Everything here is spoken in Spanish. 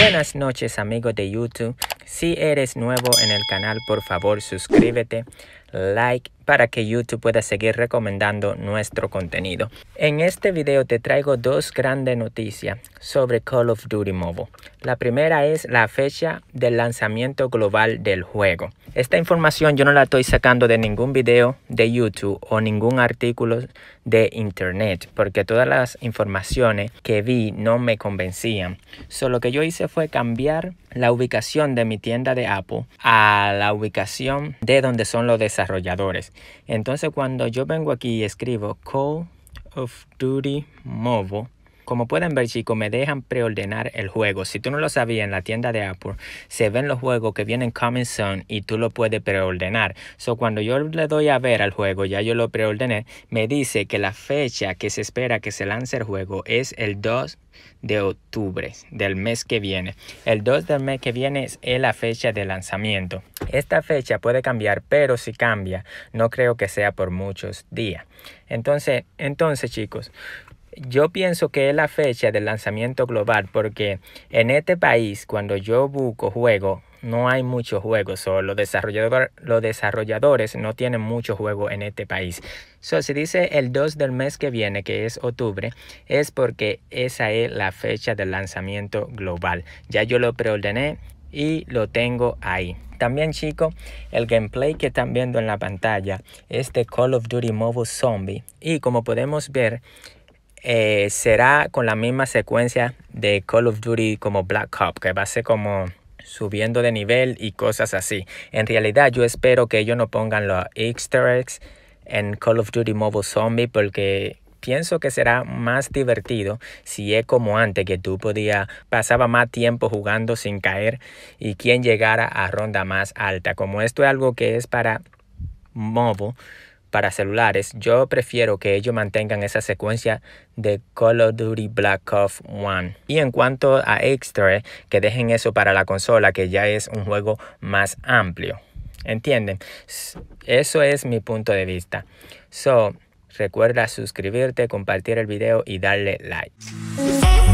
Buenas noches amigos de YouTube. Si eres nuevo en el canal, por favor suscríbete, like para que YouTube pueda seguir recomendando nuestro contenido. En este video te traigo dos grandes noticias sobre Call of Duty Mobile. La primera es la fecha del lanzamiento global del juego. Esta información yo no la estoy sacando de ningún video de YouTube o ningún artículo de internet porque todas las informaciones que vi no me convencían. Solo que yo hice fue cambiar la ubicación de mi tienda de Apple a la ubicación de donde son los desarrolladores. Entonces cuando yo vengo aquí y escribo Call of Duty Mobile, como pueden ver chicos, me dejan preordenar el juego. Si tú no lo sabías, en la tienda de Apple se ven los juegos que vienen coming soon y tú lo puedes preordenar. So cuando yo le doy a ver al juego, ya yo lo preordené, me dice que la fecha que se espera que se lance el juego es el 2 de octubre del mes que viene. El 2 del mes que viene es la fecha de lanzamiento. Esta fecha puede cambiar, pero si cambia, no creo que sea por muchos días. Entonces, entonces chicos, yo pienso que es la fecha del lanzamiento global porque en este país cuando yo busco juego no hay muchos juegos o los, desarrolladores no tienen muchos juegos en este país. So, si dice el 2 del mes que viene, que es octubre, es porque esa es la fecha del lanzamiento global. Ya yo lo preordené y lo tengo ahí. También chicos, el gameplay que están viendo en la pantalla es de Call of Duty Mobile Zombie y como podemos ver eh, será con la misma secuencia de Call of Duty como Black Ops, que va a ser como subiendo de nivel y cosas así. En realidad yo espero que ellos no pongan los easter eggs en Call of Duty Mobile Zombie porque pienso que será más divertido si es como antes que tú podías pasaba más tiempo jugando sin caer y quien llegara a ronda más alta como esto es algo que es para mobile para celulares, yo prefiero que ellos mantengan esa secuencia de Call of Duty Black Ops 1. Y en cuanto a extra, que dejen eso para la consola, que ya es un juego más amplio. ¿Entienden? Eso es mi punto de vista. So, recuerda suscribirte, compartir el video y darle like.